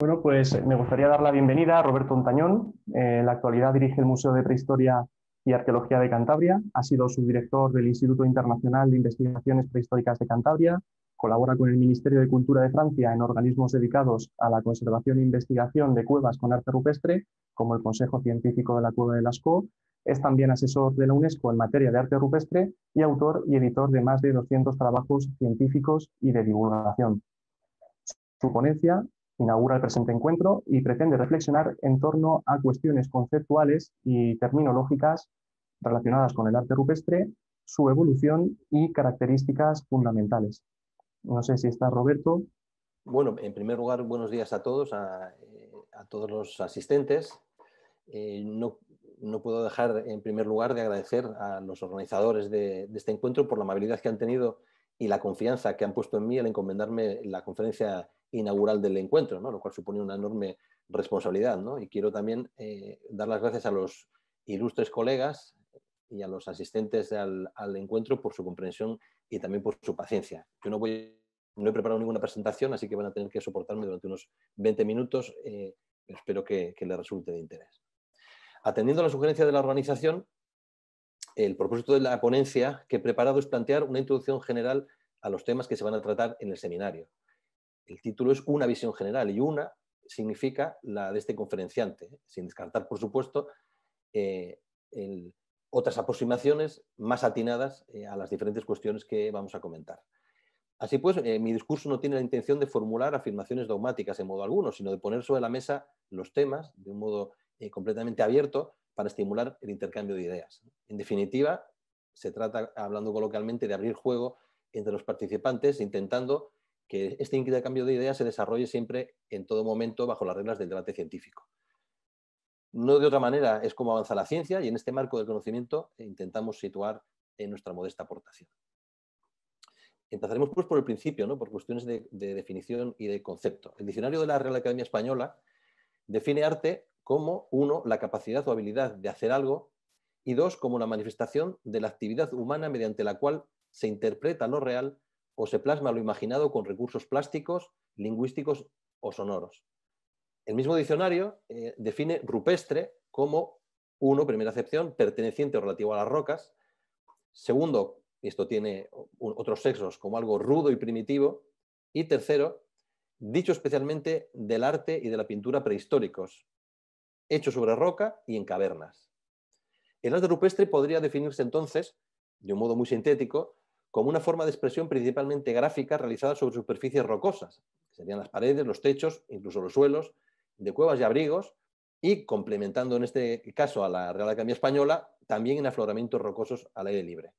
Bueno, pues eh, me gustaría dar la bienvenida a Roberto Ontañón. Eh, en la actualidad dirige el Museo de Prehistoria y Arqueología de Cantabria. Ha sido subdirector del Instituto Internacional de Investigaciones Prehistóricas de Cantabria. Colabora con el Ministerio de Cultura de Francia en organismos dedicados a la conservación e investigación de cuevas con arte rupestre, como el Consejo Científico de la Cueva de Lascaux. Es también asesor de la UNESCO en materia de arte rupestre y autor y editor de más de 200 trabajos científicos y de divulgación. Su ponencia, inaugura el presente encuentro y pretende reflexionar en torno a cuestiones conceptuales y terminológicas relacionadas con el arte rupestre, su evolución y características fundamentales. No sé si está Roberto. Bueno, en primer lugar, buenos días a todos, a, eh, todos los asistentes. Eh, no, puedo dejar, en primer lugar, de agradecer a los organizadores de, de este encuentro por la amabilidad que han tenido y la confianza que han puesto en mí al encomendarme la conferencia inaugural del encuentro, lo cual supone una enorme responsabilidad. Y quiero también eh, dar las gracias a los ilustres colegas y a los asistentes al, encuentro por su comprensión y también por su paciencia. Yo no, he preparado ninguna presentación, así que van a tener que soportarme durante unos 20 minutos. Eh, espero que, que les resulte de interés. Atendiendo a la sugerencia de la organización, el propósito de la ponencia que he preparado es plantear una introducción general a los temas que se van a tratar en el seminario el título es Una visión general y una significa la de este conferenciante, sin descartar, por supuesto, eh, otras aproximaciones más atinadas eh, a las diferentes cuestiones que vamos a comentar. Así pues, eh, mi discurso no tiene la intención de formular afirmaciones dogmáticas en modo alguno, sino de poner sobre la mesa los temas de un modo completamente abierto para estimular el intercambio de ideas. En definitiva, se trata, hablando coloquialmente, de abrir juego entre los participantes, intentando que este intercambio de ideas se desarrolle siempre en todo momento bajo las reglas del debate científico. No de otra manera es como avanza la ciencia y en este marco del conocimiento eh, intentamos situar en nuestra modesta aportación. Empezaremos pues por el principio, ¿no? por cuestiones de, de definición y de concepto. El diccionario de la Real Academia Española define arte como, uno, la capacidad o habilidad de hacer algo y dos, como la manifestación de la actividad humana mediante la cual se interpreta lo real o se plasma lo imaginado con recursos plásticos, lingüísticos o sonoros. El mismo diccionario eh, define rupestre como, uno, primera acepción, perteneciente o relativo a las rocas, segundo, esto tiene otros sexos, como algo rudo y primitivo, y tercero, dicho especialmente del arte y de la pintura prehistóricos, hecho sobre roca y en cavernas. El arte rupestre podría definirse entonces, de un modo muy sintético, como una forma de expresión principalmente gráfica realizada sobre superficies rocosas, que serían las paredes, los techos, incluso los suelos, de cuevas y abrigos, y complementando en este caso a la Real Academia Española, también en afloramientos rocosos al aire libre.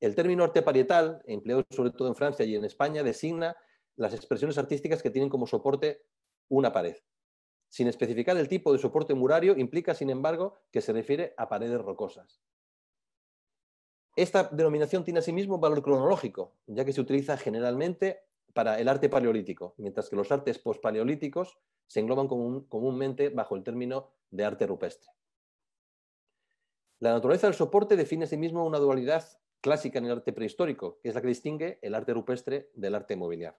El término arte parietal, empleado sobre todo en Francia y en España, designa las expresiones artísticas que tienen como soporte una pared. Sin especificar el tipo de soporte murario, implica, sin embargo, que se refiere a paredes rocosas. Esta denominación tiene asimismo valor cronológico, ya que se utiliza generalmente para el arte paleolítico, mientras que los artes pospaleolíticos se engloban comúnmente bajo el término de arte rupestre. La naturaleza del soporte define asimismo sí mismo una dualidad clásica en el arte prehistórico, que es la que distingue el arte rupestre del arte mobiliar.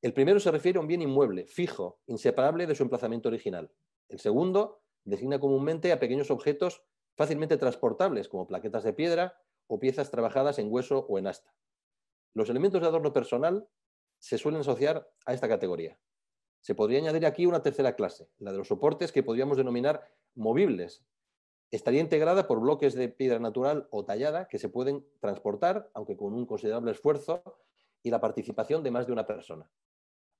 El primero se refiere a un bien inmueble, fijo, inseparable de su emplazamiento original. El segundo designa comúnmente a pequeños objetos fácilmente transportables, como plaquetas de piedra o piezas trabajadas en hueso o en asta. Los elementos de adorno personal se suelen asociar a esta categoría. Se podría añadir aquí una tercera clase, la de los soportes que podríamos denominar movibles. Estaría integrada por bloques de piedra natural o tallada que se pueden transportar, aunque con un considerable esfuerzo, y la participación de más de una persona.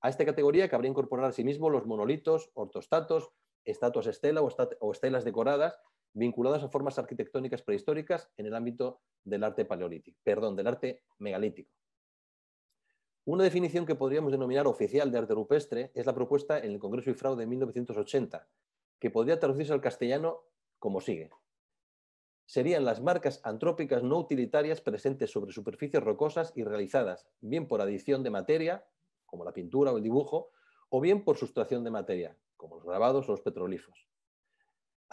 A esta categoría cabría incorporar asimismo los monolitos, ortostatos, estatuas estela o, estelas decoradas vinculadas a formas arquitectónicas prehistóricas en el ámbito del arte paleolítico, perdón, del arte megalítico. Una definición que podríamos denominar oficial de arte rupestre es la propuesta en el Congreso fraude de 1980, que podría traducirse al castellano como sigue. Serían las marcas antrópicas no utilitarias presentes sobre superficies rocosas y realizadas, bien por adición de materia, como la pintura o el dibujo, o bien por sustracción de materia, como los grabados o los petroglifos.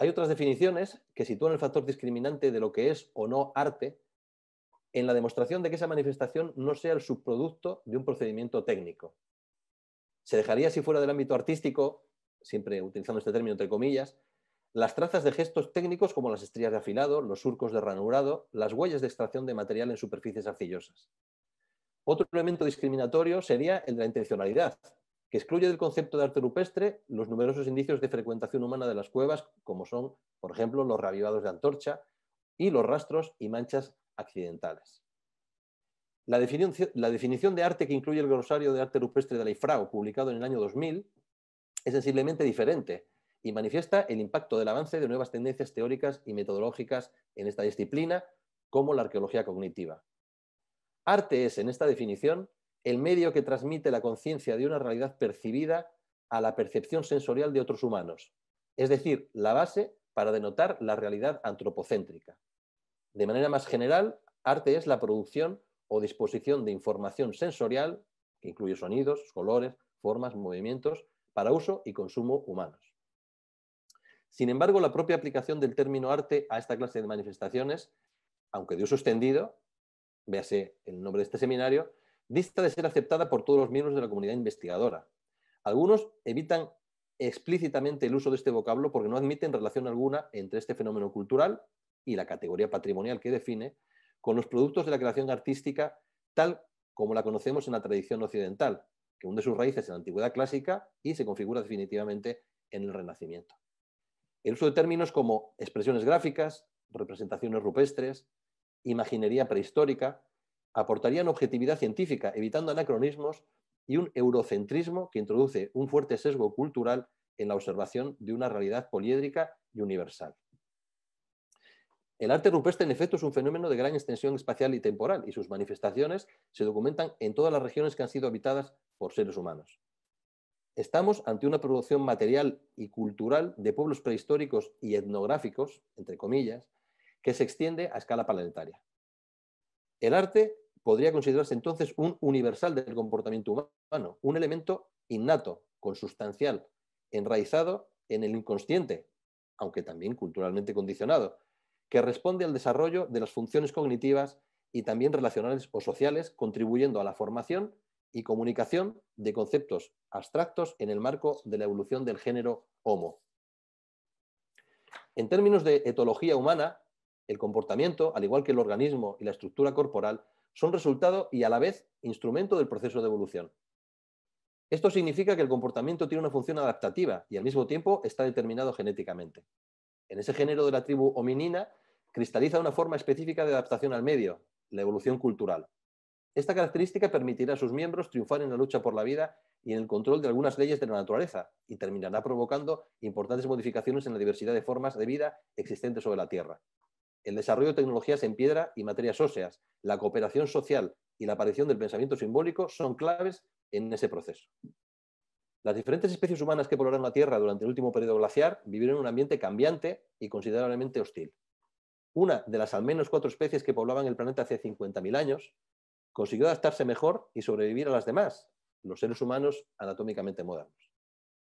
Hay otras definiciones que sitúan el factor discriminante de lo que es o no arte en la demostración de que esa manifestación no sea el subproducto de un procedimiento técnico. Se dejaría, si fuera del ámbito artístico, siempre utilizando este término entre comillas, las trazas de gestos técnicos como las estrellas de afilado, los surcos de ranurado, las huellas de extracción de material en superficies arcillosas. Otro elemento discriminatorio sería el de la intencionalidad, que excluye del concepto de arte rupestre los numerosos indicios de frecuentación humana de las cuevas, como son, por ejemplo, los ravivados de antorcha y los rastros y manchas accidentales. La definición, de arte que incluye el glosario de arte rupestre de la IFRAO, publicado en el año 2000, es sensiblemente diferente y manifiesta el impacto del avance de nuevas tendencias teóricas y metodológicas en esta disciplina, como la arqueología cognitiva. Arte es, en esta definición, el medio que transmite la conciencia de una realidad percibida a la percepción sensorial de otros humanos, es decir, la base para denotar la realidad antropocéntrica. De manera más general, arte es la producción o disposición de información sensorial, que incluye sonidos, colores, formas, movimientos, para uso y consumo humanos. Sin embargo, la propia aplicación del término arte a esta clase de manifestaciones, aunque de uso extendido, véase el nombre de este seminario, dista de ser aceptada por todos los miembros de la comunidad investigadora. Algunos evitan explícitamente el uso de este vocablo porque no admiten relación alguna entre este fenómeno cultural y la categoría patrimonial que define con los productos de la creación artística tal como la conocemos en la tradición occidental, que hunde sus raíces en la antigüedad clásica y se configura definitivamente en el Renacimiento. El uso de términos como expresiones gráficas, representaciones rupestres, imaginería prehistórica, aportarían objetividad científica, evitando anacronismos y un eurocentrismo que introduce un fuerte sesgo cultural en la observación de una realidad poliédrica y universal. El arte rupestre, en efecto, es un fenómeno de gran extensión espacial y temporal, y sus manifestaciones se documentan en todas las regiones que han sido habitadas por seres humanos. Estamos ante una producción material y cultural de pueblos prehistóricos y etnográficos, entre comillas, que se extiende a escala planetaria. El arte podría considerarse entonces un universal del comportamiento humano, un elemento innato, consustancial, enraizado en el inconsciente, aunque también culturalmente condicionado, que responde al desarrollo de las funciones cognitivas y también relacionales o sociales, contribuyendo a la formación y comunicación de conceptos abstractos en el marco de la evolución del género Homo. En términos de etología humana, el comportamiento, al igual que el organismo y la estructura corporal, son resultado y a la vez instrumento del proceso de evolución. Esto significa que el comportamiento tiene una función adaptativa y al mismo tiempo está determinado genéticamente. En ese género de la tribu hominina cristaliza una forma específica de adaptación al medio, la evolución cultural. Esta característica permitirá a sus miembros triunfar en la lucha por la vida y en el control de algunas leyes de la naturaleza y terminará provocando importantes modificaciones en la diversidad de formas de vida existentes sobre la Tierra el desarrollo de tecnologías en piedra y materias óseas, la cooperación social y la aparición del pensamiento simbólico son claves en ese proceso. Las diferentes especies humanas que poblaron la Tierra durante el último periodo glaciar vivieron en un ambiente cambiante y considerablemente hostil. Una de las al menos cuatro especies que poblaban el planeta hace 50.000 años consiguió adaptarse mejor y sobrevivir a las demás, los seres humanos anatómicamente modernos.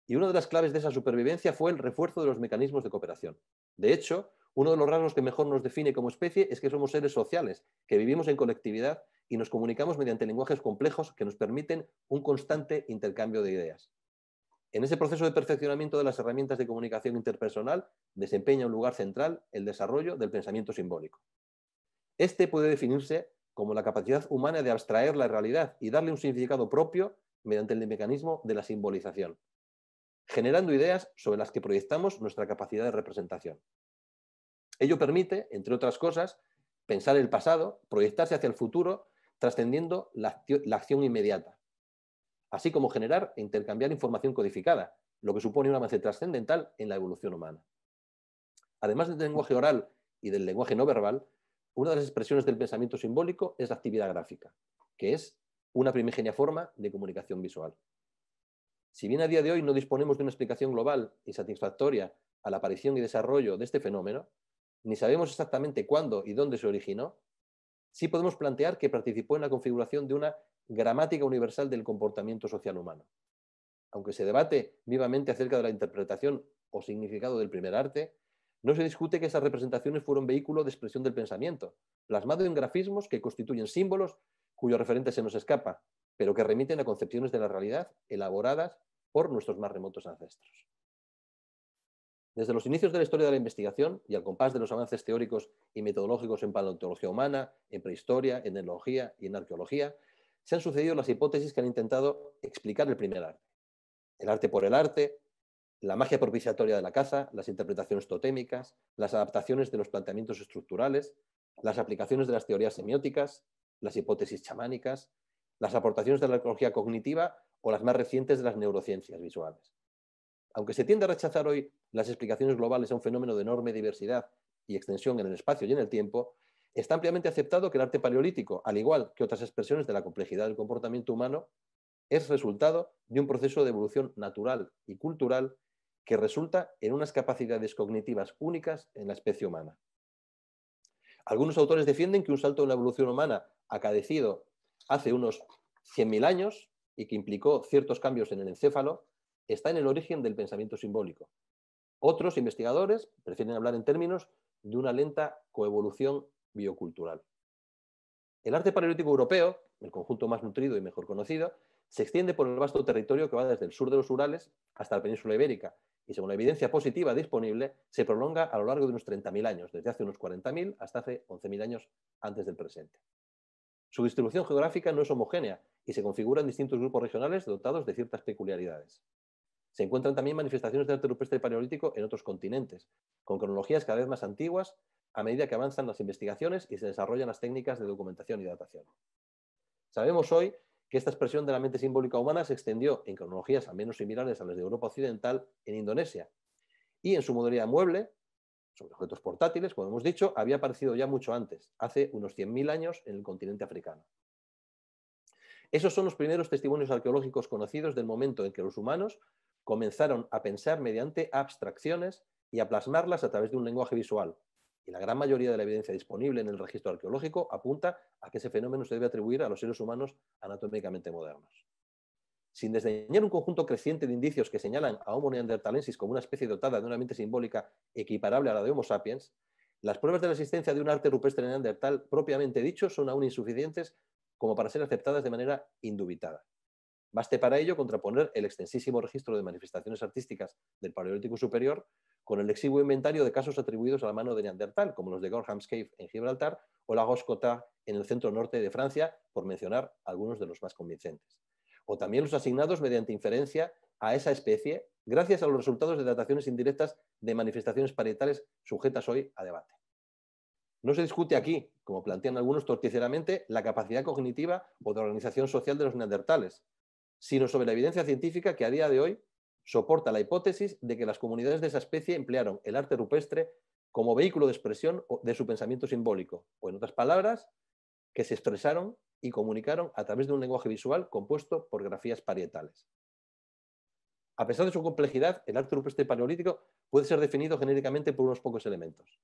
Y una de las claves de esa supervivencia fue el refuerzo de los mecanismos de cooperación. De hecho, uno de los rasgos que mejor nos define como especie es que somos seres sociales, que vivimos en colectividad y nos comunicamos mediante lenguajes complejos que nos permiten un constante intercambio de ideas. En ese proceso de perfeccionamiento de las herramientas de comunicación interpersonal desempeña un lugar central el desarrollo del pensamiento simbólico. Este puede definirse como la capacidad humana de abstraer la realidad y darle un significado propio mediante el mecanismo de la simbolización, generando ideas sobre las que proyectamos nuestra capacidad de representación. Ello permite, entre otras cosas, pensar el pasado, proyectarse hacia el futuro, trascendiendo la, acción inmediata, así como generar e intercambiar información codificada, lo que supone un avance trascendental en la evolución humana. Además del lenguaje oral y del lenguaje no verbal, una de las expresiones del pensamiento simbólico es la actividad gráfica, que es una primigenia forma de comunicación visual. Si bien a día de hoy no disponemos de una explicación global y satisfactoria a la aparición y desarrollo de este fenómeno, ni sabemos exactamente cuándo y dónde se originó, sí podemos plantear que participó en la configuración de una gramática universal del comportamiento social humano. Aunque se debate vivamente acerca de la interpretación o significado del primer arte, no se discute que esas representaciones fueron vehículo de expresión del pensamiento, plasmado en grafismos que constituyen símbolos cuyo referente se nos escapa, pero que remiten a concepciones de la realidad elaboradas por nuestros más remotos ancestros. Desde los inicios de la historia de la investigación y al compás de los avances teóricos y metodológicos en paleontología humana, en prehistoria, en etnología y en arqueología, se han sucedido las hipótesis que han intentado explicar el primer arte. El arte por el arte, la magia propiciatoria de la caza, las interpretaciones totémicas, las adaptaciones de los planteamientos estructurales, las aplicaciones de las teorías semióticas, las hipótesis chamánicas, las aportaciones de la arqueología cognitiva o las más recientes de las neurociencias visuales. Aunque se tiende a rechazar hoy las explicaciones globales a un fenómeno de enorme diversidad y extensión en el espacio y en el tiempo, está ampliamente aceptado que el arte paleolítico, al igual que otras expresiones de la complejidad del comportamiento humano, es resultado de un proceso de evolución natural y cultural que resulta en unas capacidades cognitivas únicas en la especie humana. Algunos autores defienden que un salto en la evolución humana acadecido hace unos 100.000 años y que implicó ciertos cambios en el encéfalo está en el origen del pensamiento simbólico. Otros investigadores prefieren hablar en términos de una lenta coevolución biocultural. El arte paleolítico europeo, el conjunto más nutrido y mejor conocido, se extiende por el vasto territorio que va desde el sur de los Urales hasta la península ibérica y, según la evidencia positiva disponible, se prolonga a lo largo de unos 30.000 años, desde hace unos 40.000 hasta hace 11.000 años antes del presente. Su distribución geográfica no es homogénea y se configuran distintos grupos regionales dotados de ciertas peculiaridades. Se encuentran también manifestaciones de arte rupestre paleolítico en otros continentes, con cronologías cada vez más antiguas a medida que avanzan las investigaciones y se desarrollan las técnicas de documentación y datación. Sabemos hoy que esta expresión de la mente simbólica humana se extendió en cronologías al menos similares a las de Europa Occidental en Indonesia. Y en su modalidad mueble, sobre objetos portátiles, como hemos dicho, había aparecido ya mucho antes, hace unos 100.000 años en el continente africano. Esos son los primeros testimonios arqueológicos conocidos del momento en que los humanos comenzaron a pensar mediante abstracciones y a plasmarlas a través de un lenguaje visual. Y la gran mayoría de la evidencia disponible en el registro arqueológico apunta a que ese fenómeno se debe atribuir a los seres humanos anatómicamente modernos. Sin desdeñar un conjunto creciente de indicios que señalan a Homo neanderthalensis como una especie dotada de una mente simbólica equiparable a la de Homo sapiens, las pruebas de la existencia de un arte rupestre neandertal propiamente dicho son aún insuficientes como para ser aceptadas de manera indubitada. Baste para ello contraponer el extensísimo registro de manifestaciones artísticas del Paleolítico Superior con el exiguo inventario de casos atribuidos a la mano de Neandertal, como los de Gorham's Cave en Gibraltar o la Goscota en el centro norte de Francia, por mencionar algunos de los más convincentes. O también los asignados mediante inferencia a esa especie gracias a los resultados de dataciones indirectas de manifestaciones parietales sujetas hoy a debate. No se discute aquí, como plantean algunos torticeramente, la capacidad cognitiva o de organización social de los neandertales, sino sobre la evidencia científica que a día de hoy soporta la hipótesis de que las comunidades de esa especie emplearon el arte rupestre como vehículo de expresión de su pensamiento simbólico, o en otras palabras, que se expresaron y comunicaron a través de un lenguaje visual compuesto por grafías parietales. A pesar de su complejidad, el arte rupestre paleolítico puede ser definido genéricamente por unos pocos elementos.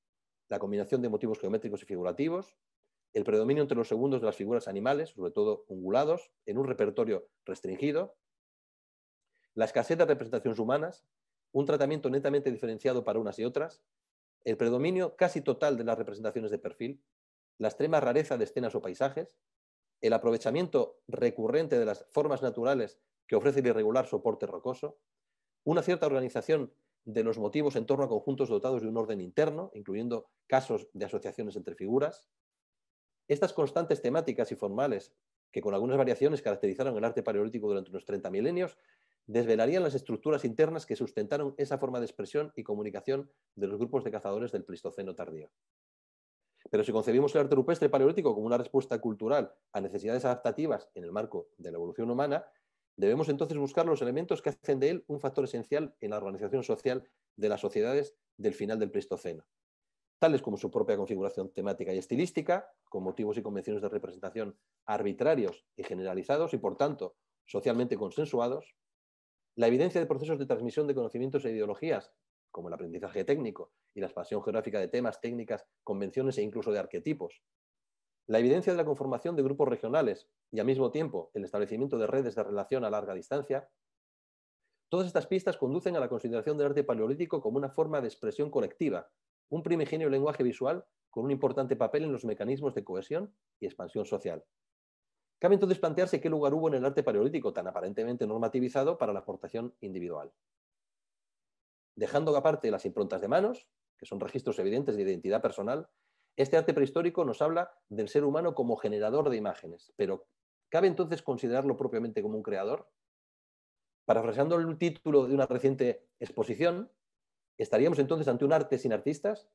La combinación de motivos geométricos y figurativos, el predominio entre los segundos de las figuras animales, sobre todo ungulados, en un repertorio restringido, la escasez de representaciones humanas, un tratamiento netamente diferenciado para unas y otras, el predominio casi total de las representaciones de perfil, la extrema rareza de escenas o paisajes, el aprovechamiento recurrente de las formas naturales que ofrece el irregular soporte rocoso, una cierta organización de los motivos en torno a conjuntos dotados de un orden interno, incluyendo casos de asociaciones entre figuras, estas constantes temáticas y formales, que con algunas variaciones caracterizaron el arte paleolítico durante unos 30 milenios, desvelarían las estructuras internas que sustentaron esa forma de expresión y comunicación de los grupos de cazadores del Pleistoceno tardío. Pero si concebimos el arte rupestre paleolítico como una respuesta cultural a necesidades adaptativas en el marco de la evolución humana, debemos entonces buscar los elementos que hacen de él un factor esencial en la organización social de las sociedades del final del Pleistoceno, tales como su propia configuración temática y estilística, con motivos y convenciones de representación arbitrarios y generalizados y, por tanto, socialmente consensuados, la evidencia de procesos de transmisión de conocimientos e ideologías, como el aprendizaje técnico y la expansión geográfica de temas, técnicas, convenciones e incluso de arquetipos, la evidencia de la conformación de grupos regionales y, al mismo tiempo, el establecimiento de redes de relación a larga distancia, Todas estas pistas conducen a la consideración del arte paleolítico como una forma de expresión colectiva un primigenio lenguaje visual con un importante papel en los mecanismos de cohesión y expansión social. Cabe entonces plantearse qué lugar hubo en el arte paleolítico tan aparentemente normativizado para la aportación individual. Dejando aparte las improntas de manos, que son registros evidentes de identidad personal, este arte prehistórico nos habla del ser humano como generador de imágenes, pero ¿cabe entonces considerarlo propiamente como un creador? Parafraseando el título de una reciente exposición, ¿Estaríamos entonces ante un arte sin artistas?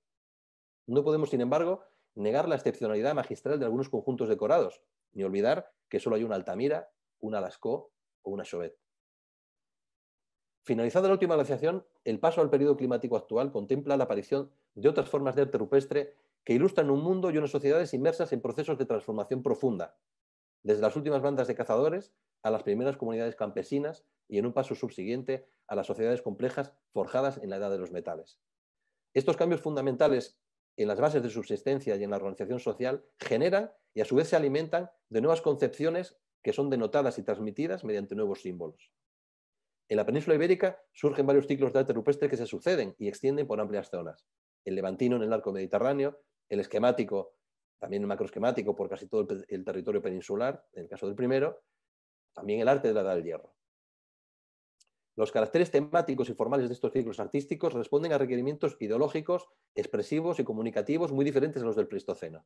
No podemos, sin embargo, negar la excepcionalidad magistral de algunos conjuntos decorados, ni olvidar que solo hay una Altamira, una Lascaux o una Chauvet. Finalizada la última glaciación, el paso al periodo climático actual contempla la aparición de otras formas de arte rupestre que ilustran un mundo y unas sociedades inmersas en procesos de transformación profunda, desde las últimas bandas de cazadores a las primeras comunidades campesinas y en un paso subsiguiente a las sociedades complejas forjadas en la edad de los metales. Estos cambios fundamentales en las bases de subsistencia y en la organización social generan y a su vez se alimentan de nuevas concepciones que son denotadas y transmitidas mediante nuevos símbolos. En la península ibérica surgen varios ciclos de arte rupestre que se suceden y extienden por amplias zonas. El levantino en el arco mediterráneo, el esquemático también macroesquemático por casi todo el, territorio peninsular, en el caso del primero, también el arte de la edad del hierro. Los caracteres temáticos y formales de estos ciclos artísticos responden a requerimientos ideológicos, expresivos y comunicativos muy diferentes a los del Pleistoceno.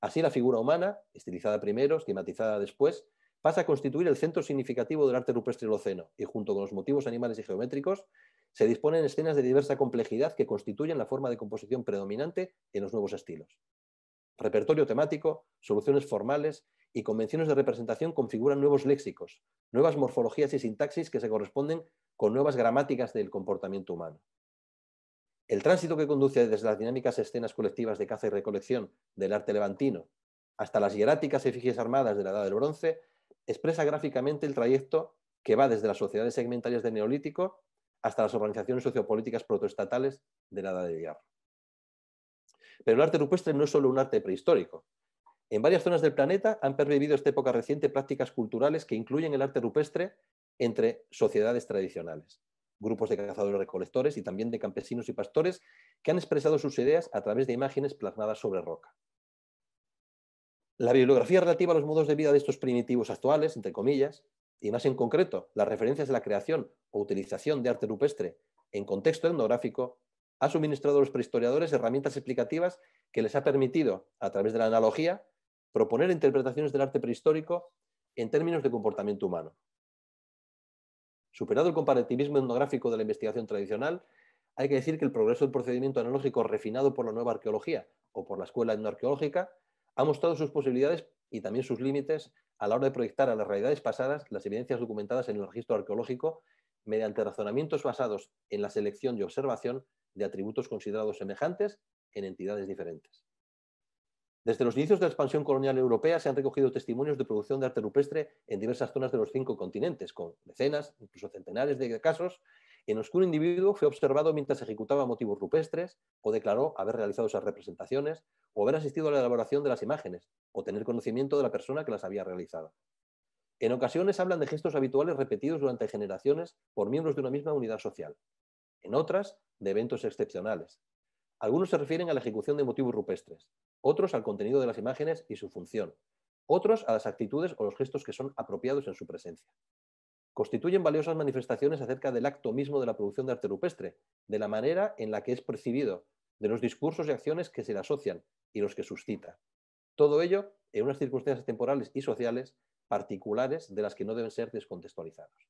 Así, la figura humana, estilizada primero, esquematizada después, pasa a constituir el centro significativo del arte rupestre holoceno y, junto con los motivos animales y geométricos, se disponen escenas de diversa complejidad que constituyen la forma de composición predominante en los nuevos estilos repertorio temático, soluciones formales y convenciones de representación configuran nuevos léxicos, nuevas morfologías y sintaxis que se corresponden con nuevas gramáticas del comportamiento humano. El tránsito que conduce desde las dinámicas escenas colectivas de caza y recolección del arte levantino hasta las hieráticas efigies armadas de la Edad del Bronce expresa gráficamente el trayecto que va desde las sociedades segmentarias del Neolítico hasta las organizaciones sociopolíticas protoestatales de la Edad del Hierro. Pero el arte rupestre no es solo un arte prehistórico. En varias zonas del planeta han pervivido esta época reciente prácticas culturales que incluyen el arte rupestre entre sociedades tradicionales, grupos de cazadores-recolectores y también de campesinos y pastores que han expresado sus ideas a través de imágenes plasmadas sobre roca. La bibliografía relativa a los modos de vida de estos primitivos actuales, entre comillas, y más en concreto las referencias de la creación o utilización de arte rupestre en contexto etnográfico, ha suministrado a los prehistoriadores herramientas explicativas que les ha permitido, a través de la analogía, proponer interpretaciones del arte prehistórico en términos de comportamiento humano. Superado el comparativismo etnográfico de la investigación tradicional, hay que decir que el progreso del procedimiento analógico refinado por la nueva arqueología o por la escuela etnoarqueológica ha mostrado sus posibilidades y también sus límites a la hora de proyectar a las realidades pasadas las evidencias documentadas en el registro arqueológico mediante razonamientos basados en la selección y observación de atributos considerados semejantes en entidades diferentes. Desde los inicios de la expansión colonial europea se han recogido testimonios de producción de arte rupestre en diversas zonas de los cinco continentes, con decenas, incluso centenares de casos en los que un individuo fue observado mientras ejecutaba motivos rupestres o declaró haber realizado esas representaciones o haber asistido a la elaboración de las imágenes o tener conocimiento de la persona que las había realizado. En ocasiones hablan de gestos habituales repetidos durante generaciones por miembros de una misma unidad social, en otras de eventos excepcionales. Algunos se refieren a la ejecución de motivos rupestres, otros al contenido de las imágenes y su función, otros a las actitudes o los gestos que son apropiados en su presencia. Constituyen valiosas manifestaciones acerca del acto mismo de la producción de arte rupestre, de la manera en la que es percibido, de los discursos y acciones que se le asocian y los que suscita. Todo ello en unas circunstancias temporales y sociales particulares de las que no deben ser descontextualizados.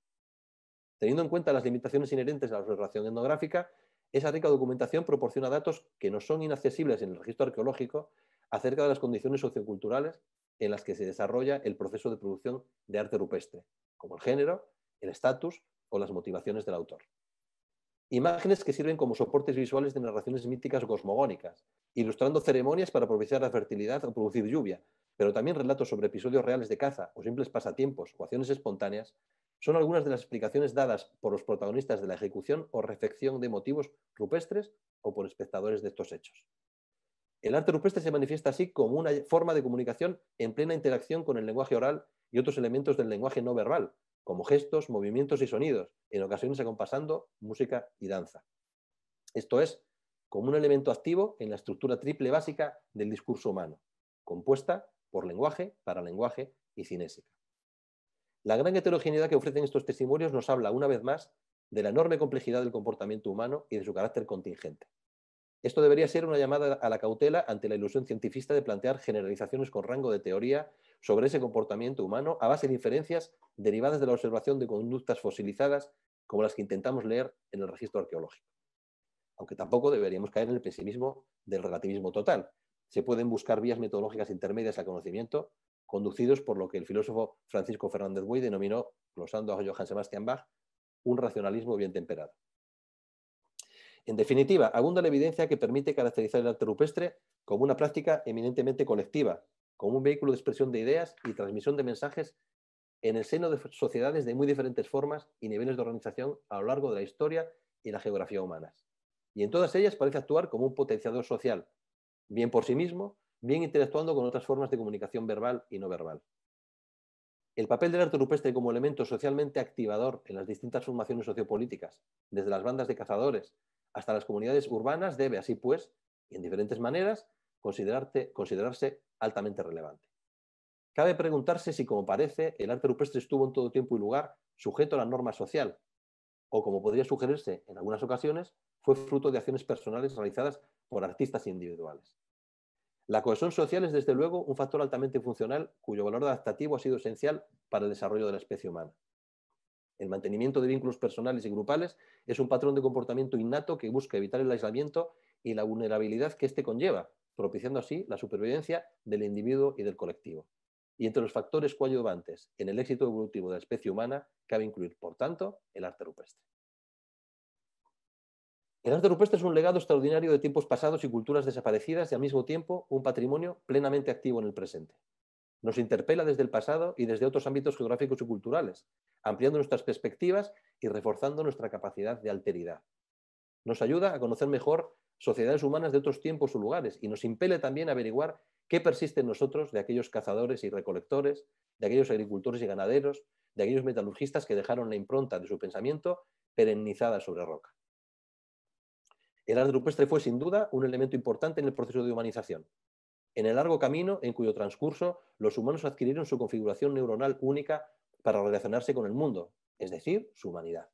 Teniendo en cuenta las limitaciones inherentes a la observación etnográfica, esa rica documentación proporciona datos que no son inaccesibles en el registro arqueológico acerca de las condiciones socioculturales en las que se desarrolla el proceso de producción de arte rupestre, como el género, el estatus o las motivaciones del autor. Imágenes que sirven como soportes visuales de narraciones míticas o cosmogónicas, ilustrando ceremonias para aprovechar la fertilidad o producir lluvia, pero también relatos sobre episodios reales de caza o simples pasatiempos o acciones espontáneas son algunas de las explicaciones dadas por los protagonistas de la ejecución o refección de motivos rupestres o por espectadores de estos hechos. El arte rupestre se manifiesta así como una forma de comunicación en plena interacción con el lenguaje oral y otros elementos del lenguaje no verbal, como gestos, movimientos y sonidos, en ocasiones acompasando música y danza. Esto es, como un elemento activo en la estructura triple básica del discurso humano, compuesta por lenguaje, paralenguaje y cinésica. La gran heterogeneidad que ofrecen estos testimonios nos habla una vez más de la enorme complejidad del comportamiento humano y de su carácter contingente. Esto debería ser una llamada a la cautela ante la ilusión científica de plantear generalizaciones con rango de teoría sobre ese comportamiento humano a base de inferencias derivadas de la observación de conductas fosilizadas como las que intentamos leer en el registro arqueológico. Aunque tampoco deberíamos caer en el pesimismo del relativismo total. Se pueden buscar vías metodológicas intermedias al conocimiento conducidos por lo que el filósofo Francisco Fernández Buey denominó, glosando a Johann Sebastian Bach, un racionalismo bien temperado. En definitiva, abunda la evidencia que permite caracterizar el arte rupestre como una práctica eminentemente colectiva, como un vehículo de expresión de ideas y transmisión de mensajes en el seno de sociedades de muy diferentes formas y niveles de organización a lo largo de la historia y la geografía humanas. Y en todas ellas parece actuar como un potenciador social, bien por sí mismo, bien interactuando con otras formas de comunicación verbal y no verbal. El papel del arte rupestre como elemento socialmente activador en las distintas formaciones sociopolíticas, desde las bandas de cazadores hasta las comunidades urbanas, debe, así pues, y en diferentes maneras, considerarse altamente relevante. Cabe preguntarse si, como parece, el arte rupestre estuvo en todo tiempo y lugar sujeto a la norma social, o como podría sugerirse en algunas ocasiones, fue fruto de acciones personales realizadas por artistas individuales. La cohesión social es, desde luego, un factor altamente funcional cuyo valor adaptativo ha sido esencial para el desarrollo de la especie humana. El mantenimiento de vínculos personales y grupales es un patrón de comportamiento innato que busca evitar el aislamiento y la vulnerabilidad que éste conlleva, propiciando así la supervivencia del individuo y del colectivo. Y entre los factores coadyuvantes en el éxito evolutivo de la especie humana cabe incluir, por tanto, el arte rupestre. El arte rupestre es un legado extraordinario de tiempos pasados y culturas desaparecidas y al mismo tiempo un patrimonio plenamente activo en el presente. Nos interpela desde el pasado y desde otros ámbitos geográficos y culturales, ampliando nuestras perspectivas y reforzando nuestra capacidad de alteridad. Nos ayuda a conocer mejor sociedades humanas de otros tiempos o lugares y nos impele también a averiguar qué persiste en nosotros de aquellos cazadores y recolectores, de aquellos agricultores y ganaderos, de aquellos metalurgistas que dejaron la impronta de su pensamiento perennizada sobre roca. El arte rupestre fue sin duda un elemento importante en el proceso de humanización, en el largo camino en cuyo transcurso los humanos adquirieron su configuración neuronal única para relacionarse con el mundo, es decir, su humanidad.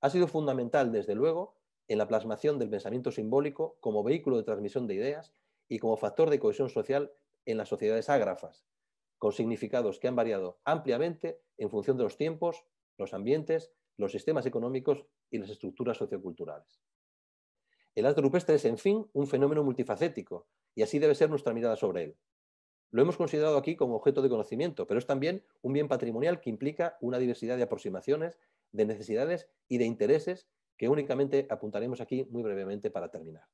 Ha sido fundamental, desde luego, en la plasmación del pensamiento simbólico como vehículo de transmisión de ideas y como factor de cohesión social en las sociedades ágrafas, con significados que han variado ampliamente en función de los tiempos, los ambientes, los sistemas económicos y las estructuras socioculturales. El arte rupestre es, en fin, un fenómeno multifacético, y así debe ser nuestra mirada sobre él. Lo hemos considerado aquí como objeto de conocimiento, pero es también un bien patrimonial que implica una diversidad de aproximaciones, de necesidades y de intereses que únicamente apuntaremos aquí muy brevemente para terminar.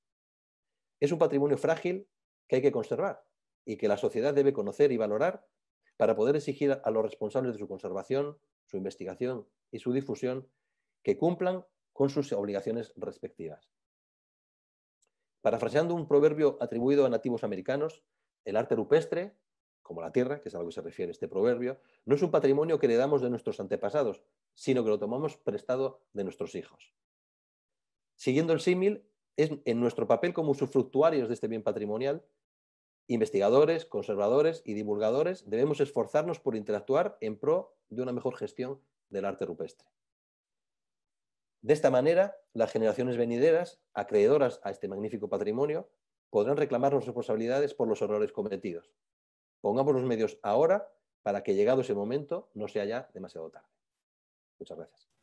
Es un patrimonio frágil que hay que conservar y que la sociedad debe conocer y valorar para poder exigir a los responsables de su conservación, su investigación y su difusión que cumplan con sus obligaciones respectivas. Parafraseando un proverbio atribuido a nativos americanos, el arte rupestre, como la tierra, que es a lo que se refiere este proverbio, no es un patrimonio que heredamos de nuestros antepasados, sino que lo tomamos prestado de nuestros hijos. Siguiendo el símil, es en nuestro papel como usufructuarios de este bien patrimonial, investigadores, conservadores y divulgadores, debemos esforzarnos por interactuar en pro de una mejor gestión del arte rupestre. De esta manera, las generaciones venideras, acreedoras a este magnífico patrimonio, podrán reclamar sus responsabilidades por los errores cometidos. Pongamos los medios ahora para que llegado ese momento no sea ya demasiado tarde. Muchas gracias.